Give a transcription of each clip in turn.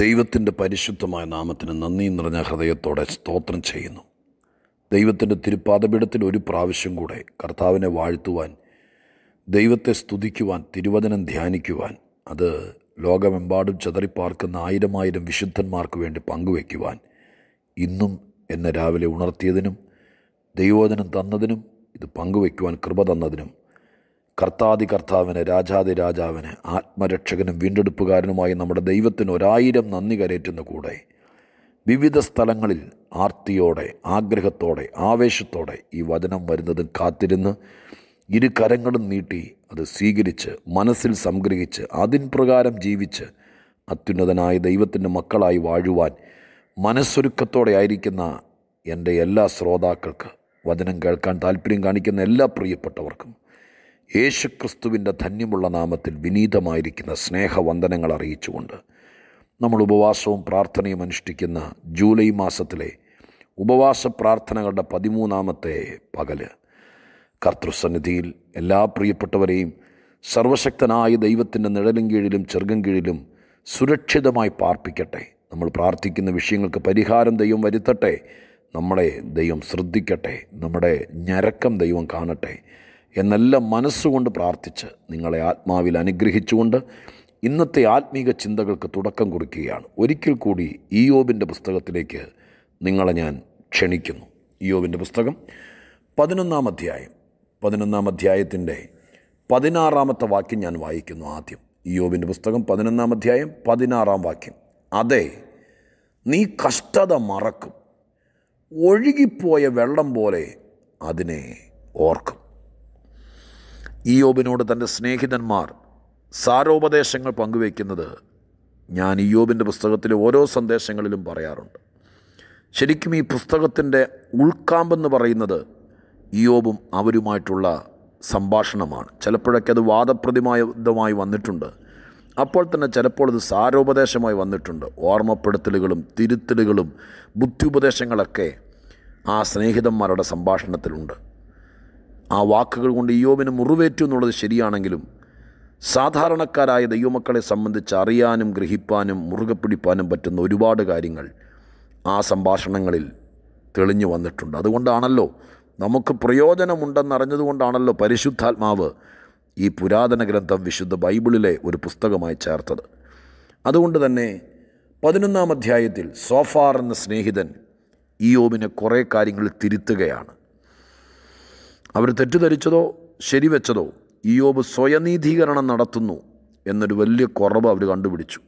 ദൈവത്തിൻ്റെ പരിശുദ്ധമായ നാമത്തിന് നന്ദി നിറഞ്ഞ ഹൃദയത്തോടെ സ്തോത്രം ചെയ്യുന്നു ദൈവത്തിൻ്റെ തിരുപ്പാതപീഠത്തിൽ ഒരു പ്രാവശ്യം കൂടെ കർത്താവിനെ വാഴ്ത്തുവാൻ ദൈവത്തെ സ്തുതിക്കുവാൻ തിരുവചനം ധ്യാനിക്കുവാൻ അത് ലോകമെമ്പാടും ചെതറിപ്പാർക്കുന്ന ആയിരമായിരം വിശുദ്ധന്മാർക്ക് വേണ്ടി പങ്കുവയ്ക്കുവാൻ ഇന്നും എന്നെ രാവിലെ ഉണർത്തിയതിനും ദൈവോചനം തന്നതിനും ഇത് പങ്കുവയ്ക്കുവാൻ കൃപ തന്നതിനും കർത്താതി കർത്താവിന് രാജാതി രാജാവിന് ആത്മരക്ഷകനും വീണ്ടെടുപ്പുകാരനുമായി നമ്മുടെ ദൈവത്തിന് ഒരായിരം നന്ദി കരേറ്റുന്ന കൂടെ വിവിധ സ്ഥലങ്ങളിൽ ആർത്തിയോടെ ആഗ്രഹത്തോടെ ആവേശത്തോടെ ഈ വചനം വരുന്നതും കാത്തിരുന്ന് ഇരു കരങ്ങളും നീട്ടി അത് സ്വീകരിച്ച് മനസ്സിൽ സംഗ്രഹിച്ച് അതിൻ പ്രകാരം ജീവിച്ച് അത്യുന്നതനായ ദൈവത്തിൻ്റെ മക്കളായി വാഴുവാൻ മനസ്സൊരുക്കത്തോടെ ആയിരിക്കുന്ന എൻ്റെ എല്ലാ ശ്രോതാക്കൾക്ക് വചനം കേൾക്കാൻ താല്പര്യം കാണിക്കുന്ന എല്ലാ പ്രിയപ്പെട്ടവർക്കും യേശുക്രിസ്തുവിൻ്റെ ധന്യമുള്ള നാമത്തിൽ വിനീതമായിരിക്കുന്ന സ്നേഹവന്ദനങ്ങൾ അറിയിച്ചുകൊണ്ട് നമ്മൾ ഉപവാസവും പ്രാർത്ഥനയും അനുഷ്ഠിക്കുന്ന ജൂലൈ മാസത്തിലെ ഉപവാസ പ്രാർത്ഥനകളുടെ പതിമൂന്നാമത്തെ പകല് കർത്തൃസന്നിധിയിൽ എല്ലാ പ്രിയപ്പെട്ടവരെയും സർവശക്തനായ ദൈവത്തിൻ്റെ നിഴലും കീഴിലും ചെറുകം കീഴിലും സുരക്ഷിതമായി പാർപ്പിക്കട്ടെ നമ്മൾ പ്രാർത്ഥിക്കുന്ന വിഷയങ്ങൾക്ക് പരിഹാരം ദൈവം വരുത്തട്ടെ നമ്മളെ ദൈവം ശ്രദ്ധിക്കട്ടെ നമ്മുടെ ഞരക്കം ദൈവം കാണട്ടെ എന്നെല്ലാം മനസ്സുകൊണ്ട് പ്രാർത്ഥിച്ച് നിങ്ങളെ ആത്മാവിൽ അനുഗ്രഹിച്ചുകൊണ്ട് ഇന്നത്തെ ആത്മീക ചിന്തകൾക്ക് തുടക്കം കുറിക്കുകയാണ് ഒരിക്കൽ കൂടി ഇയോബിൻ്റെ പുസ്തകത്തിലേക്ക് നിങ്ങളെ ഞാൻ ക്ഷണിക്കുന്നു ഇയോബിൻ്റെ പുസ്തകം പതിനൊന്നാം അധ്യായം പതിനൊന്നാം അധ്യായത്തിൻ്റെ പതിനാറാമത്തെ വാക്യം ഞാൻ വായിക്കുന്നു ആദ്യം ഇയോബിൻ്റെ പുസ്തകം പതിനൊന്നാം അധ്യായം പതിനാറാം വാക്യം അതെ നീ കഷ്ടത മറക്കും ഒഴുകിപ്പോയ വെള്ളം പോലെ അതിനെ ഓർക്കും ഇയോബിനോട് തൻ്റെ സ്നേഹിതന്മാർ സാരോപദേശങ്ങൾ പങ്കുവയ്ക്കുന്നത് ഞാൻ ഈയോബിൻ്റെ പുസ്തകത്തിലെ ഓരോ സന്ദേശങ്ങളിലും പറയാറുണ്ട് ശരിക്കും ഈ പുസ്തകത്തിൻ്റെ ഉൾക്കാമ്പെന്ന് പറയുന്നത് ഇയോബും അവരുമായിട്ടുള്ള സംഭാഷണമാണ് ചിലപ്പോഴൊക്കെ അത് വാദപ്രതിമായുദ്ധമായി വന്നിട്ടുണ്ട് അപ്പോൾ തന്നെ ചിലപ്പോൾ അത് സാരോപദേശമായി വന്നിട്ടുണ്ട് ഓർമ്മപ്പെടുത്തലുകളും തിരുത്തലുകളും ബുദ്ധിയുപദേശങ്ങളൊക്കെ ആ സ്നേഹിതന്മാരുടെ സംഭാഷണത്തിലുണ്ട് ആ വാക്കുകൾ കൊണ്ട് യോബിന് മുറിവേറ്റു എന്നുള്ളത് ശരിയാണെങ്കിലും സാധാരണക്കാരായ ദൈവമക്കളെ സംബന്ധിച്ച് അറിയാനും ഗ്രഹിപ്പാനും മുറുകെ പിടിപ്പാനും പറ്റുന്ന ഒരുപാട് കാര്യങ്ങൾ ആ സംഭാഷണങ്ങളിൽ തെളിഞ്ഞു വന്നിട്ടുണ്ട് അതുകൊണ്ടാണല്ലോ നമുക്ക് പ്രയോജനമുണ്ടെന്നറിഞ്ഞതുകൊണ്ടാണല്ലോ പരിശുദ്ധാത്മാവ് ഈ പുരാതന ഗ്രന്ഥം വിശുദ്ധ ബൈബിളിലെ ഒരു പുസ്തകമായി ചേർത്തത് അതുകൊണ്ട് തന്നെ പതിനൊന്നാം അധ്യായത്തിൽ സോഫാർ എന്ന സ്നേഹിതൻ ഓമിനെ കുറേ കാര്യങ്ങൾ തിരുത്തുകയാണ് അവർ തെറ്റിദ്ധരിച്ചതോ ശരിവെച്ചതോ ഇയോബ് സ്വയനീതീകരണം നടത്തുന്നു എന്നൊരു വലിയ കുറവ് അവർ കണ്ടുപിടിച്ചു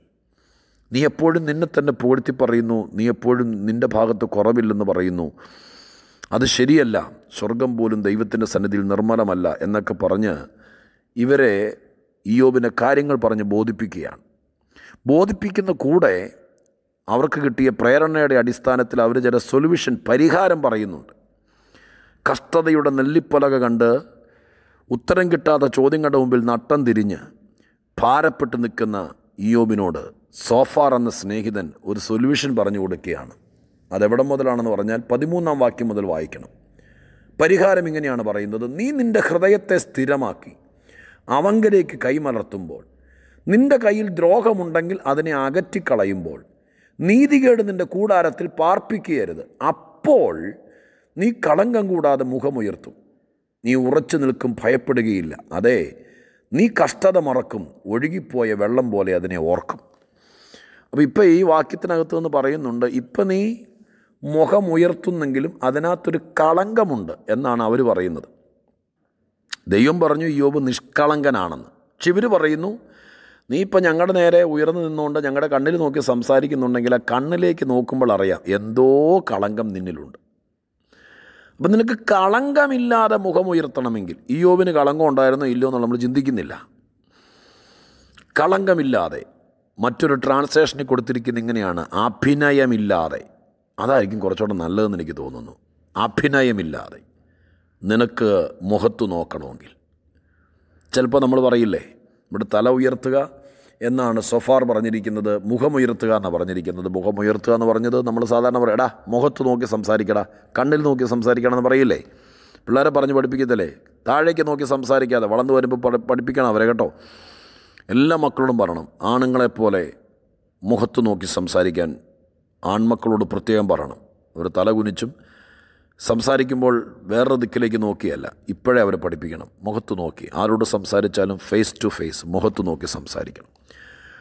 നീ എപ്പോഴും നിന്നെ തന്നെ പുകഴ്ത്തി പറയുന്നു നീ എപ്പോഴും നിൻ്റെ ഭാഗത്ത് കുറവില്ലെന്ന് പറയുന്നു അത് ശരിയല്ല സ്വർഗം പോലും ദൈവത്തിൻ്റെ സന്നിധിയിൽ നിർമ്മലമല്ല എന്നൊക്കെ പറഞ്ഞ് ഇവരെ ഇയോബിനെ കാര്യങ്ങൾ പറഞ്ഞ് ബോധിപ്പിക്കുകയാണ് ബോധിപ്പിക്കുന്ന കൂടെ അവർക്ക് കിട്ടിയ പ്രേരണയുടെ അടിസ്ഥാനത്തിൽ അവർ ചില സൊല്യൂഷൻ പരിഹാരം പറയുന്നുണ്ട് കഷ്ടതയുടെ നെല്ലിപ്പലക കണ്ട് ഉത്തരം കിട്ടാത്ത ചോദ്യങ്ങളുടെ മുമ്പിൽ നട്ടം തിരിഞ്ഞ് ഭാരപ്പെട്ട് നിൽക്കുന്ന ഇയോബിനോട് സോഫാർ എന്ന സ്നേഹിതൻ ഒരു സൊല്യൂഷൻ പറഞ്ഞു കൊടുക്കുകയാണ് അതെവിടെ മുതലാണെന്ന് പറഞ്ഞാൽ പതിമൂന്നാം വാക്യം മുതൽ വായിക്കണം പരിഹാരം ഇങ്ങനെയാണ് പറയുന്നത് നീ നിൻ്റെ ഹൃദയത്തെ സ്ഥിരമാക്കി അവങ്കലേക്ക് കൈമലർത്തുമ്പോൾ നിൻ്റെ കയ്യിൽ ദ്രോഹമുണ്ടെങ്കിൽ അതിനെ അകറ്റിക്കളയുമ്പോൾ നീതികേട് നിൻ്റെ കൂടാരത്തിൽ പാർപ്പിക്കരുത് അപ്പോൾ നീ കളങ്കം കൂടാതെ മുഖമുയർത്തും നീ ഉറച്ചു നിൽക്കും ഭയപ്പെടുകയില്ല അതെ നീ കഷ്ടത മറക്കും ഒഴുകിപ്പോയ വെള്ളം പോലെ അതിനെ ഓർക്കും അപ്പോൾ ഇപ്പോൾ ഈ വാക്യത്തിനകത്ത് നിന്ന് പറയുന്നുണ്ട് ഇപ്പം നീ മുഖമുയർത്തുന്നെങ്കിലും അതിനകത്തൊരു കളങ്കമുണ്ട് എന്നാണ് അവർ പറയുന്നത് ദൈവം പറഞ്ഞു യോബ് നിഷ്കളങ്കനാണെന്ന് പക്ഷെ ഇവർ പറയുന്നു നീ ഇപ്പം ഞങ്ങളുടെ നേരെ ഉയർന്നു നിന്നുകൊണ്ട് ഞങ്ങളുടെ കണ്ണിൽ നോക്കി സംസാരിക്കുന്നുണ്ടെങ്കിൽ ആ കണ്ണിലേക്ക് നോക്കുമ്പോൾ അറിയാം എന്തോ കളങ്കം നിന്നിലുണ്ട് അപ്പം നിനക്ക് കളങ്കമില്ലാതെ മുഖമുയർത്തണമെങ്കിൽ ഇയോബിന് കളങ്കം ഉണ്ടായിരുന്നോ ഇല്ലയോ എന്നുള്ള നമ്മൾ ചിന്തിക്കുന്നില്ല കളങ്കമില്ലാതെ മറ്റൊരു ട്രാൻസ്ലേഷനിൽ കൊടുത്തിരിക്കുന്ന ഇങ്ങനെയാണ് അഭിനയമില്ലാതെ അതായിരിക്കും കുറച്ചുകൂടെ നല്ലതെന്ന് എനിക്ക് തോന്നുന്നു അഭിനയമില്ലാതെ നിനക്ക് മുഖത്ത് നോക്കണമെങ്കിൽ ചിലപ്പോൾ നമ്മൾ പറയില്ലേ ഇവിടെ തല ഉയർത്തുക എന്നാണ് സൊഫാർ പറഞ്ഞിരിക്കുന്നത് മുഖമുയർത്തുക എന്നാണ് പറഞ്ഞിരിക്കുന്നത് മുഖമുയർത്തുക എന്ന് പറഞ്ഞത് നമ്മൾ സാധാരണ പറയും എടാ മുഖത്ത് നോക്കി സംസാരിക്കടാ കണ്ണിൽ നോക്കി സംസാരിക്കണം എന്ന് പറയില്ലേ പിള്ളേരെ പറഞ്ഞ് പഠിപ്പിക്കത്തില്ലേ താഴേക്ക് നോക്കി സംസാരിക്കാതെ വളർന്നു വരുമ്പോൾ പഠിപ്പിക്കണം അവരെ കേട്ടോ എല്ലാ മക്കളോടും പറയണം ആണുങ്ങളെപ്പോലെ മുഖത്ത് നോക്കി സംസാരിക്കാൻ ആൺമക്കളോട് പ്രത്യേകം പറയണം അവർ തല കുനിച്ചും സംസാരിക്കുമ്പോൾ വേറൊരു ദിക്കിലേക്ക് നോക്കിയല്ല ഇപ്പോഴേ അവരെ പഠിപ്പിക്കണം മുഖത്ത് നോക്കി ആരോട് സംസാരിച്ചാലും ഫേസ് ടു ഫേസ് മുഖത്ത് നോക്കി സംസാരിക്കണം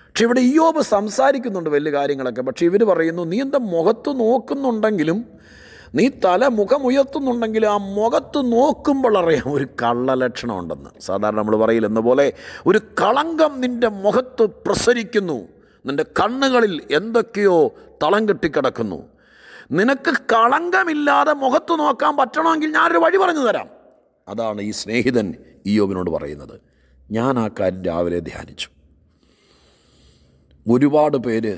പക്ഷെ ഇവിടെ ഇയോബ് സംസാരിക്കുന്നുണ്ട് വലിയ കാര്യങ്ങളൊക്കെ പക്ഷേ ഇവർ പറയുന്നു നീ എന്താ മുഖത്ത് നോക്കുന്നുണ്ടെങ്കിലും നീ തല മുഖമുയർത്തുന്നുണ്ടെങ്കിലും ആ മുഖത്ത് നോക്കുമ്പോൾ അറിയാം ഒരു കള്ളലക്ഷണം ഉണ്ടെന്ന് സാധാരണ നമ്മൾ എന്ന പോലെ ഒരു കളങ്കം നിൻ്റെ മുഖത്ത് പ്രസരിക്കുന്നു നിൻ്റെ കണ്ണുകളിൽ എന്തൊക്കെയോ തളം കെട്ടിക്കിടക്കുന്നു നിനക്ക് കളങ്കമില്ലാതെ മുഖത്ത് നോക്കാൻ പറ്റണമെങ്കിൽ ഞാനൊരു വഴി പറഞ്ഞു തരാം അതാണ് ഈ സ്നേഹിതൻ ഇയോബിനോട് പറയുന്നത് ഞാൻ ആ കാര്യം രാവിലെ ധ്യാനിച്ചു ഒരുപാട് പേര്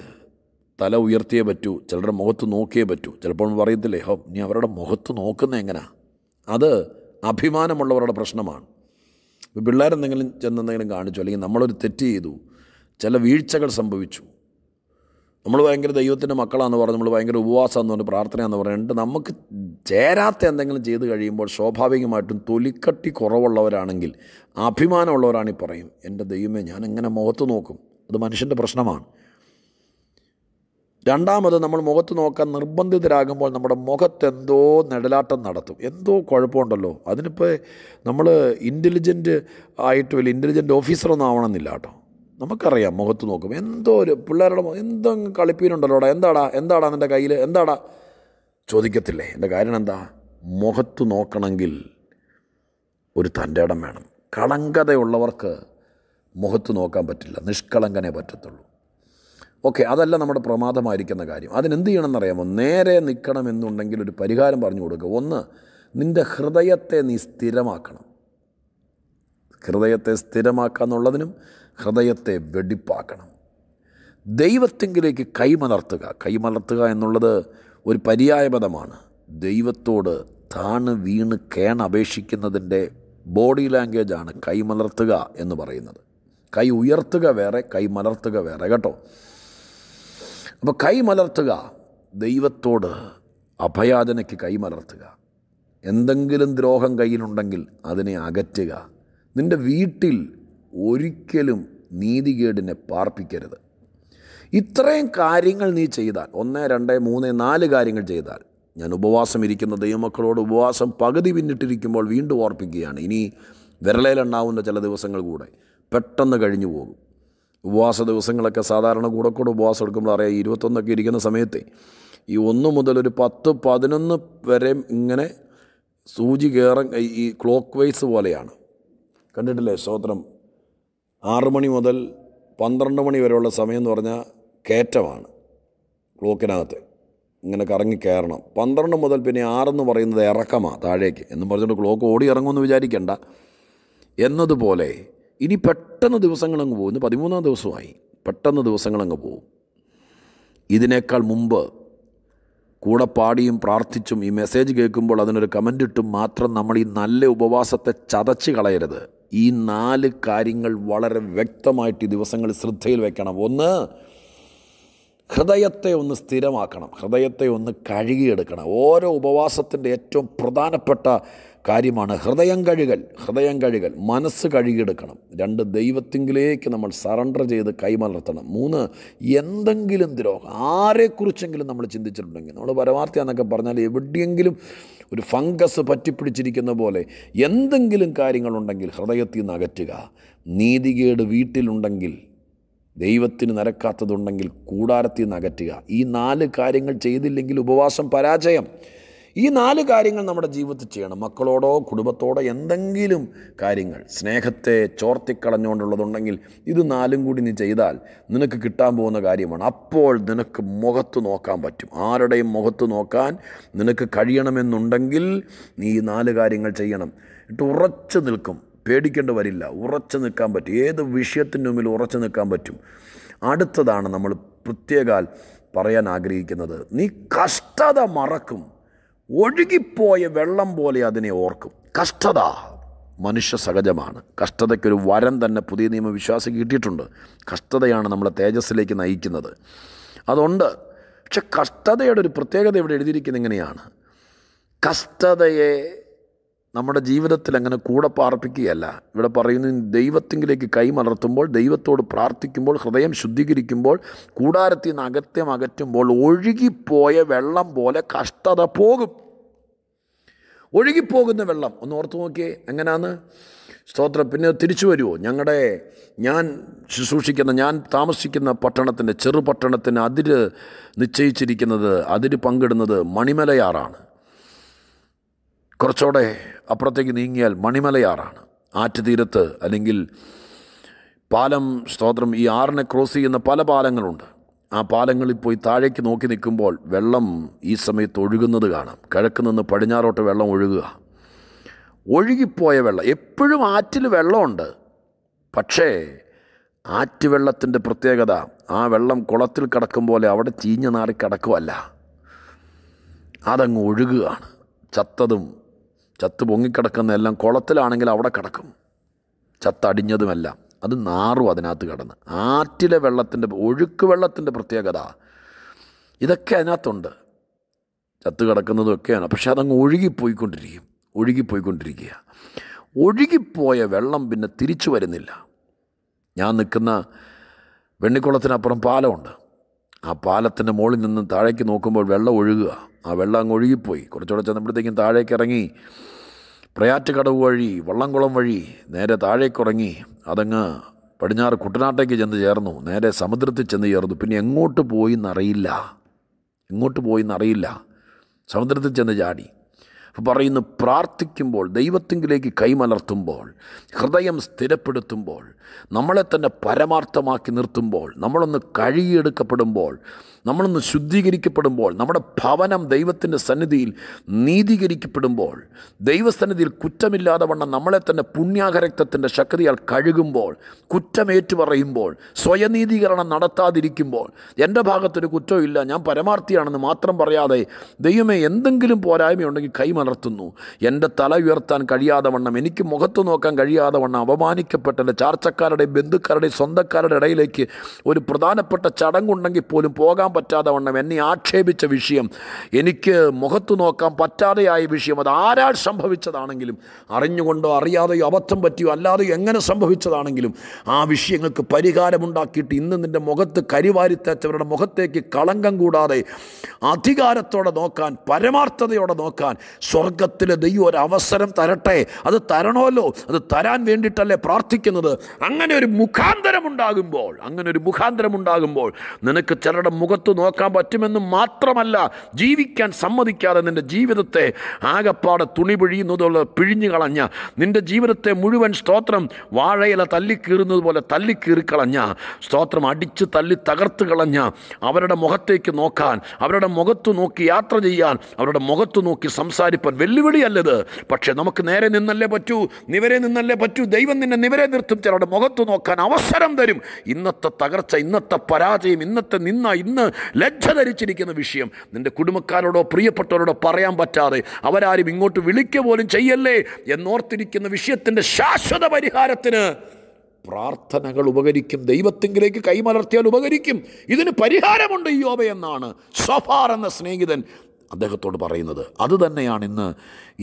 തല ഉയർത്തിയേ പറ്റൂ ചിലരുടെ മുഖത്ത് നോക്കിയേ പറ്റൂ ചിലപ്പോൾ പറയത്തില്ലേ ഹോ നീ അവരുടെ മുഖത്ത് നോക്കുന്ന എങ്ങനെയാ അത് അഭിമാനമുള്ളവരുടെ പ്രശ്നമാണ് പിള്ളേരെന്തെങ്കിലും ചെന്നെന്തെങ്കിലും കാണിച്ചു അല്ലെങ്കിൽ നമ്മളൊരു തെറ്റ് ചെയ്തു ചില വീഴ്ചകൾ സംഭവിച്ചു നമ്മൾ ഭയങ്കര ദൈവത്തിൻ്റെ മക്കളാണെന്ന് പറഞ്ഞ് നമ്മൾ ഭയങ്കര ഉപവാസം എന്ന് പറഞ്ഞ് പ്രാർത്ഥനയെന്ന് പറഞ്ഞിട്ട് നമുക്ക് ചേരാത്ത എന്തെങ്കിലും ചെയ്ത് കഴിയുമ്പോൾ സ്വാഭാവികമായിട്ടും തൊലിക്കട്ടി കുറവുള്ളവരാണെങ്കിൽ അഭിമാനമുള്ളവരാണീ പറയും എൻ്റെ ദൈവമേ ഞാൻ എങ്ങനെ മുഖത്ത് നോക്കും അത് മനുഷ്യൻ്റെ പ്രശ്നമാണ് രണ്ടാമത് നമ്മൾ മുഖത്ത് നോക്കാൻ നിർബന്ധിതരാകുമ്പോൾ നമ്മുടെ മുഖത്തെന്തോ നെടലാട്ടം നടത്തും എന്തോ കുഴപ്പമുണ്ടല്ലോ അതിനിപ്പോൾ നമ്മൾ ഇൻ്റലിജൻറ്റ് ആയിട്ട് വലിയ ഇൻ്റലിജൻറ്റ് ഓഫീസറൊന്നും ആവണമെന്നില്ല കേട്ടോ നമുക്കറിയാം മുഖത്ത് നോക്കും എന്തോ ഒരു പിള്ളേരുടെ എന്തോ അവിടെ എന്താടാ എന്താടാ നിൻ്റെ കയ്യിൽ എന്താടാ ചോദിക്കത്തില്ലേ എൻ്റെ കാര്യം എന്താ മുഖത്ത് നോക്കണമെങ്കിൽ ഒരു തൻ്റെ ഇടം വേണം കളങ്കതയുള്ളവർക്ക് മുഖത്ത് നോക്കാൻ പറ്റില്ല നിഷ്കളങ്കനെ പറ്റത്തുള്ളൂ ഓക്കെ അതല്ല നമ്മുടെ പ്രമാദമായിരിക്കുന്ന കാര്യം അതിനെന്ത് ചെയ്യണമെന്നറിയാമോ നേരെ നിൽക്കണമെന്നുണ്ടെങ്കിൽ ഒരു പരിഹാരം പറഞ്ഞു കൊടുക്കുക ഒന്ന് നിൻ്റെ ഹൃദയത്തെ നീ സ്ഥിരമാക്കണം ഹൃദയത്തെ സ്ഥിരമാക്കുക എന്നുള്ളതിനും ഹൃദയത്തെ വെടിപ്പാക്കണം ദൈവത്തെങ്കിലേക്ക് കൈമലർത്തുക കൈമലർത്തുക എന്നുള്ളത് ഒരു പര്യായപദമാണ് ദൈവത്തോട് താണ് വീണ് അപേക്ഷിക്കുന്നതിൻ്റെ ബോഡി ലാംഗ്വേജാണ് കൈമലർത്തുക എന്ന് പറയുന്നത് കൈ ഉയർത്തുക വേറെ കൈമലർത്തുക വേറെ കേട്ടോ അപ്പോൾ കൈമലർത്തുക ദൈവത്തോട് അഭയാചനയ്ക്ക് കൈമലർത്തുക എന്തെങ്കിലും ദ്രോഹം കയ്യിലുണ്ടെങ്കിൽ അതിനെ അകറ്റുക നിൻ്റെ വീട്ടിൽ ഒരിക്കലും നീതികേടിനെ പാർപ്പിക്കരുത് ഇത്രയും കാര്യങ്ങൾ നീ ചെയ്താൽ ഒന്ന് രണ്ട് മൂന്ന് നാല് കാര്യങ്ങൾ ചെയ്താൽ ഞാൻ ഉപവാസം ഇരിക്കുന്ന ദൈവമക്കളോട് ഉപവാസം പകുതി പിന്നിട്ടിരിക്കുമ്പോൾ വീണ്ടും ഓർപ്പിക്കുകയാണ് ഇനി വിരളയിലുണ്ടാവുന്ന ചില ദിവസങ്ങൾ കൂടെ പെട്ടെന്ന് കഴിഞ്ഞു പോകും ഉപവാസ ദിവസങ്ങളൊക്കെ സാധാരണ കൂടെ കൂടെ ഉപവാസം എടുക്കുമ്പോൾ അറിയാം ഇരുപത്തൊന്നൊക്കെ ഇരിക്കുന്ന സമയത്തെ ഈ ഒന്ന് മുതൽ ഒരു പത്ത് പതിനൊന്ന് വരെ ഇങ്ങനെ സൂചി കയറ ഈ ക്ലോക്ക് വൈസ് പോലെയാണ് കണ്ടിട്ടില്ലേ സ്തോത്രം ആറു മണി മുതൽ പന്ത്രണ്ട് മണി വരെയുള്ള സമയം എന്ന് പറഞ്ഞാൽ കയറ്റമാണ് ക്ലോക്കിനകത്ത് ഇങ്ങനെ കറങ്ങി കയറണം പന്ത്രണ്ട് മുതൽ പിന്നെ ആറെന്ന് പറയുന്നത് ഇറക്കമാണ് താഴേക്ക് എന്നും പറഞ്ഞുകൊണ്ട് ക്ലോക്ക് ഓടി ഇറങ്ങുമെന്ന് വിചാരിക്കേണ്ട എന്നതുപോലെ ഇനി പെട്ടെന്ന് ദിവസങ്ങളങ്ങ് പോകും ഇന്ന് പതിമൂന്നാം ദിവസമായി പെട്ടെന്ന് ദിവസങ്ങളങ്ങ് പോകും ഇതിനേക്കാൾ മുമ്പ് കൂടെ പാടിയും പ്രാർത്ഥിച്ചും ഈ മെസ്സേജ് കേൾക്കുമ്പോൾ അതിനൊരു കമൻ്റ് ഇട്ടും മാത്രം നമ്മൾ ഈ നല്ല ഉപവാസത്തെ ചതച്ച് കളയരുത് ഈ നാല് കാര്യങ്ങൾ വളരെ വ്യക്തമായിട്ട് ഈ ദിവസങ്ങൾ ശ്രദ്ധയിൽ വെക്കണം ഒന്ന് ഹൃദയത്തെ ഒന്ന് സ്ഥിരമാക്കണം ഹൃദയത്തെ ഒന്ന് കഴുകിയെടുക്കണം ഓരോ ഉപവാസത്തിൻ്റെ ഏറ്റവും പ്രധാനപ്പെട്ട കാര്യമാണ് ഹൃദയം കഴുകൽ ഹൃദയം കഴുകൽ മനസ്സ് കഴുകിയെടുക്കണം രണ്ട് ദൈവത്തിങ്കിലേക്ക് നമ്മൾ സറണ്ടർ ചെയ്ത് കൈമലർത്തണം മൂന്ന് എന്തെങ്കിലും ദ്രോഹം ആരെക്കുറിച്ചെങ്കിലും നമ്മൾ ചിന്തിച്ചിട്ടുണ്ടെങ്കിൽ നമ്മൾ പരമാർത്ഥി എന്നൊക്കെ പറഞ്ഞാൽ എവിടെയെങ്കിലും ഒരു ഫംഗസ് പറ്റിപ്പിടിച്ചിരിക്കുന്ന പോലെ എന്തെങ്കിലും കാര്യങ്ങളുണ്ടെങ്കിൽ ഹൃദയത്തിൽ നിന്ന് അകറ്റുക നീതികേട് വീട്ടിലുണ്ടെങ്കിൽ ദൈവത്തിന് നിരക്കാത്തതുണ്ടെങ്കിൽ കൂടാരത്തിൽ നിന്ന് അകറ്റുക ഈ നാല് കാര്യങ്ങൾ ചെയ്തില്ലെങ്കിൽ ഉപവാസം പരാജയം ഈ നാല് കാര്യങ്ങൾ നമ്മുടെ ജീവിതത്തിൽ ചെയ്യണം മക്കളോടോ കുടുംബത്തോടോ എന്തെങ്കിലും കാര്യങ്ങൾ സ്നേഹത്തെ ചോർത്തിക്കളഞ്ഞുകൊണ്ടുള്ളതുണ്ടെങ്കിൽ ഇത് നാലും കൂടി നീ ചെയ്താൽ നിനക്ക് കിട്ടാൻ പോകുന്ന കാര്യമാണ് അപ്പോൾ നിനക്ക് മുഖത്ത് നോക്കാൻ പറ്റും ആരുടെയും മുഖത്ത് നോക്കാൻ നിനക്ക് കഴിയണമെന്നുണ്ടെങ്കിൽ നീ ഈ നാല് കാര്യങ്ങൾ ചെയ്യണം എന്നിട്ട് ഉറച്ചു നിൽക്കും പേടിക്കേണ്ട വരില്ല ഉറച്ചു നിൽക്കാൻ പറ്റും ഏത് വിഷയത്തിൻ്റെ മുമ്പിൽ ഉറച്ചു നിൽക്കാൻ പറ്റും അടുത്തതാണ് നമ്മൾ പ്രത്യേകാൽ പറയാൻ ആഗ്രഹിക്കുന്നത് നീ കഷ്ടത മറക്കും ഒഴുകിപ്പോയ വെള്ളം പോലെ അതിനെ ഓർക്കും കഷ്ടത മനുഷ്യ സഹജമാണ് കഷ്ടതയ്ക്കൊരു വരം തന്നെ പുതിയ നിയമവിശ്വാസം കിട്ടിയിട്ടുണ്ട് കഷ്ടതയാണ് നമ്മളെ തേജസ്സിലേക്ക് നയിക്കുന്നത് അതുണ്ട് പക്ഷെ കഷ്ടതയുടെ ഒരു പ്രത്യേകത ഇവിടെ എഴുതിയിരിക്കുന്നത് എങ്ങനെയാണ് കഷ്ടതയെ നമ്മുടെ ജീവിതത്തിൽ അങ്ങനെ കൂടെ പാർപ്പിക്കുകയല്ല ഇവിടെ പറയുന്ന ദൈവത്തിങ്കിലേക്ക് കൈമലർത്തുമ്പോൾ ദൈവത്തോട് പ്രാർത്ഥിക്കുമ്പോൾ ഹൃദയം ശുദ്ധീകരിക്കുമ്പോൾ കൂടാരത്തിൽ നിന്ന് അകത്യം അകറ്റുമ്പോൾ ഒഴുകിപ്പോയ വെള്ളം പോലെ കഷ്ടത പോകും ഒഴുകിപ്പോകുന്ന വെള്ളം ഒന്ന് ഓർത്ത് നോക്കിയേ എങ്ങനെയാണ് സ്തോത്രം പിന്നെ തിരിച്ചു വരുമോ ഞങ്ങളുടെ ഞാൻ ശുശ്രൂഷിക്കുന്ന ഞാൻ താമസിക്കുന്ന പട്ടണത്തിൻ്റെ ചെറു പട്ടണത്തിന് അതിര് നിശ്ചയിച്ചിരിക്കുന്നത് അതിര് പങ്കിടുന്നത് മണിമലയാറാണ് കുറച്ചുകൂടെ അപ്പുറത്തേക്ക് നീങ്ങിയാൽ മണിമലയാറാണ് ആറ്റുതീരത്ത് അല്ലെങ്കിൽ പാലം സ്തോത്രം ഈ ആറിനെ ക്രോസ് ചെയ്യുന്ന പല പാലങ്ങളുണ്ട് ആ പാലങ്ങളിൽ പോയി താഴേക്ക് നോക്കി നിൽക്കുമ്പോൾ വെള്ളം ഈ സമയത്ത് ഒഴുകുന്നത് കാണാം കിഴക്ക് നിന്ന് പടിഞ്ഞാറോട്ട് വെള്ളം ഒഴുകുക ഒഴുകിപ്പോയ വെള്ളം എപ്പോഴും ആറ്റിൽ വെള്ളമുണ്ട് പക്ഷേ ആറ്റുവെള്ളത്തിൻ്റെ പ്രത്യേകത ആ വെള്ളം കുളത്തിൽ കിടക്കും പോലെ അവിടെ ചീഞ്ഞ നാറി കിടക്കുമല്ല അതങ്ങ് ഒഴുകുകയാണ് ചത്തതും ചത്ത് പൊങ്ങിക്കിടക്കുന്ന എല്ലാം കുളത്തിലാണെങ്കിൽ അവിടെ കിടക്കും ചത്തടിഞ്ഞതുമല്ല അത് നാറും അതിനകത്ത് കിടന്ന് ആറ്റിലെ വെള്ളത്തിൻ്റെ ഒഴുക്ക് വെള്ളത്തിൻ്റെ പ്രത്യേകത ഇതൊക്കെ അതിനകത്തുണ്ട് ചത്ത് കിടക്കുന്നതൊക്കെയാണ് പക്ഷെ അതങ്ങ് ഒഴുകിപ്പോയിക്കൊണ്ടിരിക്കും ഒഴുകിപ്പോയിക്കൊണ്ടിരിക്കുക ഒഴുകിപ്പോയ വെള്ളം പിന്നെ തിരിച്ചു വരുന്നില്ല ഞാൻ നിൽക്കുന്ന വെണ്ണിക്കുളത്തിനപ്പുറം പാലമുണ്ട് ആ പാലത്തിൻ്റെ മുകളിൽ നിന്ന് താഴേക്ക് നോക്കുമ്പോൾ വെള്ളം ഒഴുകുക ആ വെള്ളം അങ്ങ് ഒഴുകിപ്പോയി കുറച്ചുകൂടെ ചെന്നപ്പോഴത്തേക്കും താഴേക്ക് ഇറങ്ങി പ്രയാറ്റ് കടവ് വഴി വള്ളംകുളം വഴി നേരെ താഴേക്കുറങ്ങി അതങ്ങ് പടിഞ്ഞാറ് കുട്ടനാട്ടേക്ക് ചെന്ന് ചേർന്നു നേരെ സമുദ്രത്തിൽ ചെന്ന് ചേർന്നു പിന്നെ എങ്ങോട്ട് പോയി എന്നറിയില്ല എങ്ങോട്ട് പോയി എന്നറിയില്ല സമുദ്രത്തിൽ ചെന്ന് ചാടി പറയുന്നു പ്രാർത്ഥിക്കുമ്പോൾ ദൈവത്തിങ്കിലേക്ക് കൈമലർത്തുമ്പോൾ ഹൃദയം സ്ഥിരപ്പെടുത്തുമ്പോൾ നമ്മളെ തന്നെ പരമാർത്ഥമാക്കി നിർത്തുമ്പോൾ നമ്മളൊന്ന് കഴുകിയെടുക്കപ്പെടുമ്പോൾ നമ്മളൊന്ന് ശുദ്ധീകരിക്കപ്പെടുമ്പോൾ നമ്മുടെ ഭവനം ദൈവത്തിൻ്റെ സന്നിധിയിൽ നീതീകരിക്കപ്പെടുമ്പോൾ ദൈവസന്നിധിയിൽ കുറ്റമില്ലാതെ വണ്ണം നമ്മളെ തന്നെ പുണ്യാകരക്തത്തിൻ്റെ ശക്തിയാൽ കഴുകുമ്പോൾ കുറ്റമേറ്റു പറയുമ്പോൾ സ്വയനീതീകരണം നടത്താതിരിക്കുമ്പോൾ എൻ്റെ ഭാഗത്തൊരു ഇല്ല ഞാൻ പരമാർത്ഥിയാണെന്ന് മാത്രം പറയാതെ ദൈവമേ എന്തെങ്കിലും പോരായ്മയുണ്ടെങ്കിൽ കൈമ നടത്തുന്നു എൻ്റെ തല ഉയർത്താൻ കഴിയാതെ വണ്ണം എനിക്ക് മുഖത്ത് നോക്കാൻ കഴിയാതെ വണ്ണം അപമാനിക്കപ്പെട്ട എൻ്റെ ചാർച്ചക്കാരുടെ ബന്ധുക്കാരുടെ സ്വന്തക്കാരുടെ ഇടയിലേക്ക് ഒരു പ്രധാനപ്പെട്ട ചടങ്ങുണ്ടെങ്കിൽ പോലും പോകാൻ പറ്റാതെ വണ്ണം എന്നെ ആക്ഷേപിച്ച വിഷയം എനിക്ക് മുഖത്ത് നോക്കാൻ പറ്റാതെയായ വിഷയം അത് ആരാൾ സംഭവിച്ചതാണെങ്കിലും അറിഞ്ഞുകൊണ്ടോ അറിയാതെയോ അബദ്ധം പറ്റിയോ അല്ലാതെയോ എങ്ങനെ സംഭവിച്ചതാണെങ്കിലും ആ വിഷയങ്ങൾക്ക് പരിഹാരമുണ്ടാക്കിയിട്ട് ഇന്ന് നിൻ്റെ മുഖത്ത് കരിവാരി മുഖത്തേക്ക് കളങ്കം കൂടാതെ അധികാരത്തോടെ നോക്കാൻ പരമാർത്ഥതയോടെ നോക്കാൻ സ്വർഗത്തിലെ ദൈവം ഒരവസരം തരട്ടെ അത് തരണമല്ലോ അത് തരാൻ വേണ്ടിയിട്ടല്ലേ പ്രാർത്ഥിക്കുന്നത് അങ്ങനെ ഒരു മുഖാന്തരം ഉണ്ടാകുമ്പോൾ അങ്ങനെ ഒരു മുഖാന്തരം ഉണ്ടാകുമ്പോൾ നിനക്ക് ചിലരുടെ മുഖത്ത് നോക്കാൻ പറ്റുമെന്ന് മാത്രമല്ല ജീവിക്കാൻ സമ്മതിക്കാതെ നിൻ്റെ ജീവിതത്തെ ആകപ്പാടെ തുണി പിഴിയുന്നതുള്ള പിഴിഞ്ഞു കളഞ്ഞ നിൻ്റെ ജീവിതത്തെ മുഴുവൻ സ്തോത്രം വാഴയില തല്ലിക്കീറുന്നത് പോലെ തല്ലിക്കീറിക്കളഞ്ഞ സ്തോത്രം അടിച്ച് തല്ലി തകർത്ത് കളഞ്ഞ അവരുടെ മുഖത്തേക്ക് നോക്കാൻ അവരുടെ മുഖത്ത് നോക്കി യാത്ര ചെയ്യാൻ അവരുടെ മുഖത്ത് നോക്കി സംസാരിക്കും തകർപ്പൻ വെല്ലുവിളിയല്ലത് പക്ഷെ നമുക്ക് നേരെ നിന്നല്ലേ പറ്റൂ നിവരെ നിന്നല്ലേ പറ്റൂ ദൈവം നിന്നെ നിവരെ നിർത്തും ചിലരുടെ മുഖത്ത് നോക്കാൻ അവസരം തരും ഇന്നത്തെ തകർച്ച ഇന്നത്തെ പരാജയം ഇന്നത്തെ നിന്ന ഇന്ന് ലജ്ജ ധരിച്ചിരിക്കുന്ന വിഷയം നിന്റെ കുടുംബക്കാരോടോ പ്രിയപ്പെട്ടവരോടോ പറയാൻ പറ്റാതെ അവരാരും ഇങ്ങോട്ട് വിളിക്ക പോലും ചെയ്യല്ലേ എന്നോർത്തിരിക്കുന്ന വിഷയത്തിൻ്റെ ശാശ്വത പരിഹാരത്തിന് പ്രാർത്ഥനകൾ ഉപകരിക്കും ദൈവത്തിങ്കിലേക്ക് കൈമലർത്തിയാൽ ഉപകരിക്കും ഇതിന് പരിഹാരമുണ്ട് യോബ എന്നാണ് സോഫാർ എന്ന സ്നേഹിതൻ അദ്ദേഹത്തോട് പറയുന്നത് അതുതന്നെയാണ് ഇന്ന്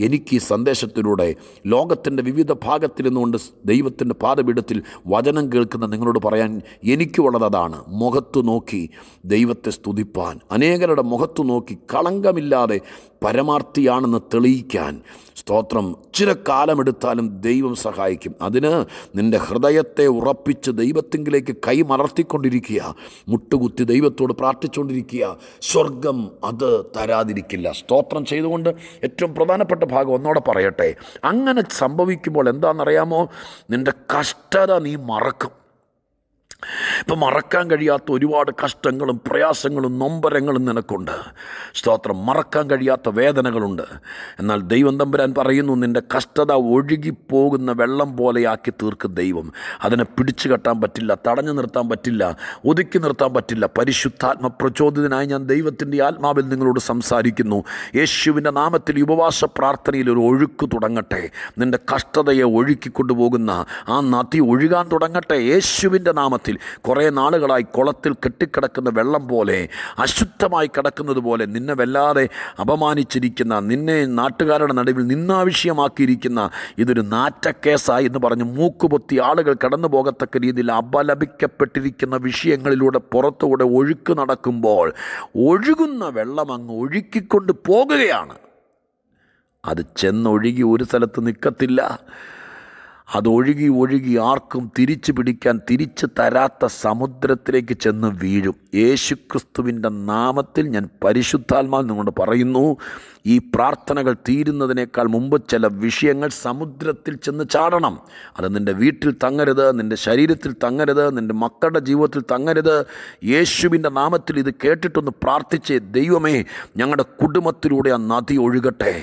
എനിക്ക് ഈ സന്ദേശത്തിലൂടെ ലോകത്തിൻ്റെ വിവിധ ഭാഗത്തിരുന്നുകൊണ്ട് ദൈവത്തിൻ്റെ പാതപീഠത്തിൽ വചനം കേൾക്കുന്ന നിങ്ങളോട് പറയാൻ എനിക്കുള്ളത് അതാണ് മുഖത്തു നോക്കി ദൈവത്തെ സ്തുതിപ്പാൻ അനേകരുടെ മുഖത്തു നോക്കി കളങ്കമില്ലാതെ പരമാർത്ഥിയാണെന്ന് തെളിയിക്കാൻ സ്തോത്രം ചില കാലമെടുത്താലും ദൈവം സഹായിക്കും അതിന് നിൻ്റെ ഹൃദയത്തെ ഉറപ്പിച്ച് ദൈവത്തിങ്കിലേക്ക് കൈമലർത്തിക്കൊണ്ടിരിക്കുക മുട്ടുകുത്തി ദൈവത്തോട് പ്രാർത്ഥിച്ചുകൊണ്ടിരിക്കുക സ്വർഗം അത് തരാതിരിക്കുക സാധിക്കില്ല സ്തോത്രം ചെയ്തുകൊണ്ട് ഏറ്റവും പ്രധാനപ്പെട്ട ഭാഗം ഒന്നോടെ പറയട്ടെ അങ്ങനെ സംഭവിക്കുമ്പോൾ എന്താണെന്നറിയാമോ നിൻ്റെ കഷ്ടത നീ മറക്കും ഇപ്പം മറക്കാൻ കഴിയാത്ത ഒരുപാട് കഷ്ടങ്ങളും പ്രയാസങ്ങളും നൊമ്പരങ്ങളും നിനക്കുണ്ട് സ്തോത്രം മറക്കാൻ കഴിയാത്ത വേദനകളുണ്ട് എന്നാൽ ദൈവം തമ്പുരാൻ പറയുന്നു നിൻ്റെ കഷ്ടത ഒഴുകിപ്പോകുന്ന വെള്ളം പോലെയാക്കി തീർക്കും ദൈവം അതിനെ പിടിച്ചു കെട്ടാൻ പറ്റില്ല തടഞ്ഞു നിർത്താൻ പറ്റില്ല ഒതുക്കി നിർത്താൻ പറ്റില്ല പരിശുദ്ധാത്മ പ്രചോദിതനായി ഞാൻ ദൈവത്തിൻ്റെ ആത്മാവിൽ നിങ്ങളോട് സംസാരിക്കുന്നു യേശുവിൻ്റെ നാമത്തിൽ ഉപവാസ പ്രാർത്ഥനയിൽ ഒരു ഒഴുക്ക് തുടങ്ങട്ടെ നിൻ്റെ കഷ്ടതയെ ഒഴുക്കിക്കൊണ്ടുപോകുന്ന കൊണ്ടുപോകുന്ന ആ നദി ഒഴുകാൻ തുടങ്ങട്ടെ യേശുവിൻ്റെ നാമത്തിൽ ജീവിതത്തിൽ കുറേ നാളുകളായി കുളത്തിൽ കെട്ടിക്കിടക്കുന്ന വെള്ളം പോലെ അശുദ്ധമായി കിടക്കുന്നത് പോലെ നിന്നെ വല്ലാതെ അപമാനിച്ചിരിക്കുന്ന നിന്നെ നാട്ടുകാരുടെ നടുവിൽ നിന്നാവശ്യമാക്കിയിരിക്കുന്ന ഇതൊരു നാറ്റക്കേസായി എന്ന് പറഞ്ഞ് മൂക്കുപൊത്തി ആളുകൾ കടന്നു പോകത്തക്ക രീതിയിൽ അപലപിക്കപ്പെട്ടിരിക്കുന്ന വിഷയങ്ങളിലൂടെ പുറത്തുകൂടെ ഒഴുക്ക് നടക്കുമ്പോൾ ഒഴുകുന്ന വെള്ളം അങ്ങ് ഒഴുക്കിക്കൊണ്ട് പോകുകയാണ് അത് ചെന്നൊഴുകി ഒരു സ്ഥലത്ത് നിൽക്കത്തില്ല അതൊഴുകി ഒഴുകി ആർക്കും തിരിച്ചു പിടിക്കാൻ തിരിച്ചു തരാത്ത സമുദ്രത്തിലേക്ക് ചെന്ന് വീഴും യേശുക്രിസ്തുവിൻ്റെ നാമത്തിൽ ഞാൻ പരിശുദ്ധാത്മാവ് നിങ്ങളോട് പറയുന്നു ഈ പ്രാർത്ഥനകൾ തീരുന്നതിനേക്കാൾ മുമ്പ് ചില വിഷയങ്ങൾ സമുദ്രത്തിൽ ചെന്ന് ചാടണം അത് നിൻ്റെ വീട്ടിൽ തങ്ങരുത് നിൻ്റെ ശരീരത്തിൽ തങ്ങരുത് നിൻ്റെ മക്കളുടെ ജീവിതത്തിൽ തങ്ങരുത് യേശുവിൻ്റെ നാമത്തിൽ ഇത് കേട്ടിട്ടൊന്ന് പ്രാർത്ഥിച്ച് ദൈവമേ ഞങ്ങളുടെ കുടുംബത്തിലൂടെ ആ നദി ഒഴുകട്ടെ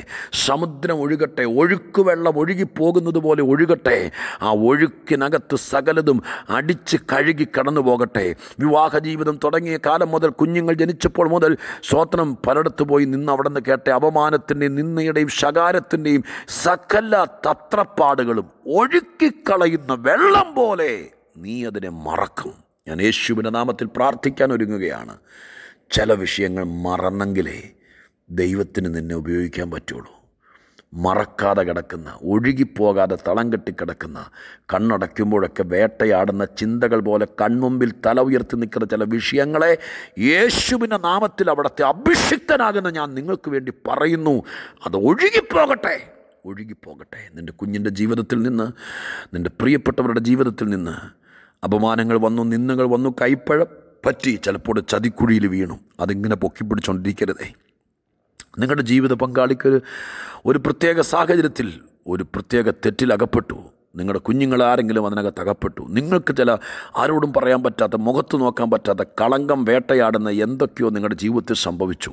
സമുദ്രം ഒഴുകട്ടെ ഒഴുക്ക് വെള്ളം ഒഴുകിപ്പോകുന്നത് പോലെ ഒഴുകട്ടെ ആ ഒഴുക്കിനകത്ത് സകലതും അടിച്ച് കഴുകി കടന്നു പോകട്ടെ വിവാഹ ജീവിതം തുടങ്ങിയ കാലം മുതൽ കുഞ്ഞുങ്ങൾ ജനിച്ചപ്പോൾ മുതൽ സ്വത്രം പലയിടത്ത് പോയി നിന്ന് അവിടെ നിന്ന് കേട്ട അപമാനത്തിൻ്റെയും നിന്നയുടെയും ശകാരത്തിൻ്റെയും സകല തത്രപ്പാടുകളും ഒഴുക്കിക്കളയുന്ന വെള്ളം പോലെ നീ അതിനെ മറക്കും ഞാൻ യേശുവിൻ്റെ നാമത്തിൽ പ്രാർത്ഥിക്കാൻ ഒരുങ്ങുകയാണ് ചില വിഷയങ്ങൾ മറന്നെങ്കിലേ ദൈവത്തിന് നിന്നെ ഉപയോഗിക്കാൻ പറ്റുള്ളൂ മറക്കാതെ കിടക്കുന്ന ഒഴുകിപ്പോകാതെ തളം കെട്ടിക്കിടക്കുന്ന കണ്ണടയ്ക്കുമ്പോഴൊക്കെ വേട്ടയാടുന്ന ചിന്തകൾ പോലെ കൺമുമ്പിൽ തല ഉയർത്തി നിൽക്കുന്ന ചില വിഷയങ്ങളെ യേശുവിൻ്റെ നാമത്തിൽ അവിടുത്തെ അഭിഷിക്തനാകുന്ന ഞാൻ നിങ്ങൾക്ക് വേണ്ടി പറയുന്നു അത് ഒഴുകിപ്പോകട്ടെ ഒഴുകിപ്പോകട്ടെ നിൻ്റെ കുഞ്ഞിൻ്റെ ജീവിതത്തിൽ നിന്ന് നിൻ്റെ പ്രിയപ്പെട്ടവരുടെ ജീവിതത്തിൽ നിന്ന് അപമാനങ്ങൾ വന്നു നിന്നുകൾ വന്നു കൈപ്പഴ പറ്റി ചിലപ്പോൾ ചതിക്കുഴിയിൽ വീണു അതിങ്ങനെ പൊക്കിപ്പിടിച്ചുകൊണ്ടിരിക്കരുതേ നിങ്ങളുടെ ജീവിത പങ്കാളിക്ക് ഒരു പ്രത്യേക സാഹചര്യത്തിൽ ഒരു പ്രത്യേക തെറ്റിൽ അകപ്പെട്ടു നിങ്ങളുടെ കുഞ്ഞുങ്ങൾ ആരെങ്കിലും അതിനകത്ത് അകപ്പെട്ടു നിങ്ങൾക്ക് ചില ആരോടും പറയാൻ പറ്റാത്ത മുഖത്ത് നോക്കാൻ പറ്റാത്ത കളങ്കം വേട്ടയാടുന്ന എന്തൊക്കെയോ നിങ്ങളുടെ ജീവിതത്തിൽ സംഭവിച്ചു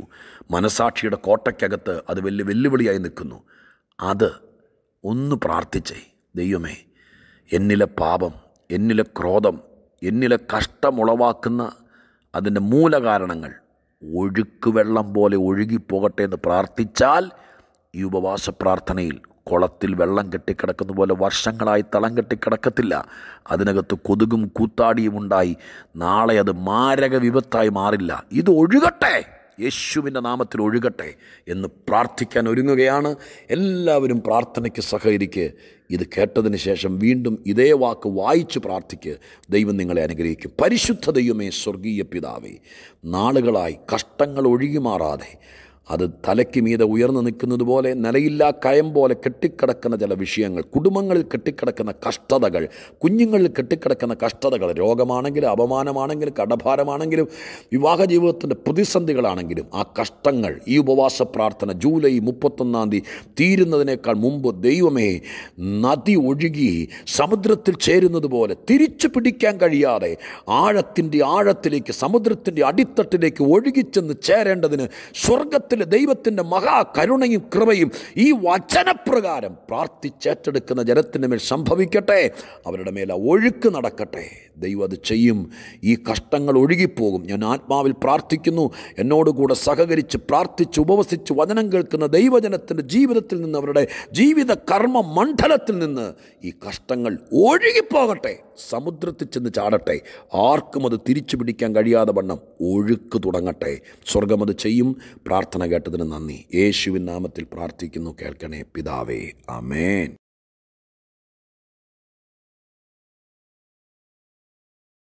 മനസാക്ഷിയുടെ കോട്ടയ്ക്കകത്ത് അത് വലിയ വെല്ലുവിളിയായി നിൽക്കുന്നു അത് ഒന്ന് പ്രാർത്ഥിച്ചേ ദൈവമേ എന്നിലെ പാപം എന്നിലെ ക്രോധം എന്നിലെ കഷ്ടമുളവാക്കുന്ന അതിൻ്റെ മൂലകാരണങ്ങൾ ഒഴുക്ക് വെള്ളം പോലെ ഒഴുകിപ്പോകട്ടെ എന്ന് പ്രാർത്ഥിച്ചാൽ ഈ ഉപവാസ പ്രാർത്ഥനയിൽ കുളത്തിൽ വെള്ളം കെട്ടിക്കിടക്കുന്ന പോലെ വർഷങ്ങളായി തളം കെട്ടിക്കിടക്കത്തില്ല അതിനകത്ത് കൊതുകും കൂത്താടിയും ഉണ്ടായി നാളെ അത് മാരക വിപത്തായി മാറില്ല ഇത് ഒഴുകട്ടെ യേശുവിൻ്റെ നാമത്തിൽ ഒഴുകട്ടെ എന്ന് പ്രാർത്ഥിക്കാൻ ഒരുങ്ങുകയാണ് എല്ലാവരും പ്രാർത്ഥനയ്ക്ക് സഹകരിക്ക് ഇത് കേട്ടതിന് ശേഷം വീണ്ടും ഇതേ വാക്ക് വായിച്ച് പ്രാർത്ഥിക്ക് ദൈവം നിങ്ങളെ അനുഗ്രഹിക്കും പരിശുദ്ധ ദൈവമേ സ്വർഗീയ പിതാവേ നാളുകളായി കഷ്ടങ്ങൾ ഒഴുകി മാറാതെ അത് തലയ്ക്ക് മീതെ ഉയർന്നു നിൽക്കുന്നത് പോലെ നിലയില്ല കയം പോലെ കെട്ടിക്കിടക്കുന്ന ചില വിഷയങ്ങൾ കുടുംബങ്ങളിൽ കെട്ടിക്കിടക്കുന്ന കഷ്ടതകൾ കുഞ്ഞുങ്ങളിൽ കെട്ടിക്കിടക്കുന്ന കഷ്ടതകൾ രോഗമാണെങ്കിലും അപമാനമാണെങ്കിലും കടഭാരമാണെങ്കിലും വിവാഹ ജീവിതത്തിൻ്റെ പ്രതിസന്ധികളാണെങ്കിലും ആ കഷ്ടങ്ങൾ ഈ ഉപവാസ പ്രാർത്ഥന ജൂലൈ മുപ്പത്തൊന്നാം തീയതി തീരുന്നതിനേക്കാൾ മുമ്പ് ദൈവമേ നദി ഒഴുകി സമുദ്രത്തിൽ ചേരുന്നത് പോലെ തിരിച്ചു പിടിക്കാൻ കഴിയാതെ ആഴത്തിൻ്റെ ആഴത്തിലേക്ക് സമുദ്രത്തിൻ്റെ അടിത്തട്ടിലേക്ക് ഒഴുകിച്ചെന്ന് ചേരേണ്ടതിന് സ്വർഗത്തിൽ ജീവിതത്തിലെ ദൈവത്തിൻ്റെ മഹാകരുണയും കൃപയും ഈ വചനപ്രകാരം പ്രാർത്ഥിച്ചേറ്റെടുക്കുന്ന ജനത്തിൻ്റെ മേൽ സംഭവിക്കട്ടെ അവരുടെ മേൽ ആ ഒഴുക്ക് നടക്കട്ടെ ദൈവം അത് ചെയ്യും ഈ കഷ്ടങ്ങൾ ഒഴുകിപ്പോകും ഞാൻ ആത്മാവിൽ പ്രാർത്ഥിക്കുന്നു എന്നോടുകൂടെ സഹകരിച്ച് പ്രാർത്ഥിച്ച് ഉപവസിച്ച് വചനം കേൾക്കുന്ന ദൈവജനത്തിൻ്റെ ജീവിതത്തിൽ നിന്ന് അവരുടെ ജീവിത കർമ്മ മണ്ഡലത്തിൽ നിന്ന് ഈ കഷ്ടങ്ങൾ ഒഴുകിപ്പോകട്ടെ സമുദ്രത്തിൽ ചെന്ന് ചാടട്ടെ ആർക്കും അത് തിരിച്ചു പിടിക്കാൻ കഴിയാതെ വണ്ണം ഒഴുക്ക് തുടങ്ങട്ടെ സ്വർഗം അത് ചെയ്യും പ്രാർത്ഥന കേട്ടതിന് നന്ദി യേശുവിൻ നാമത്തിൽ പ്രാർത്ഥിക്കുന്നു കേൾക്കണേ പിതാവേ അമേൻ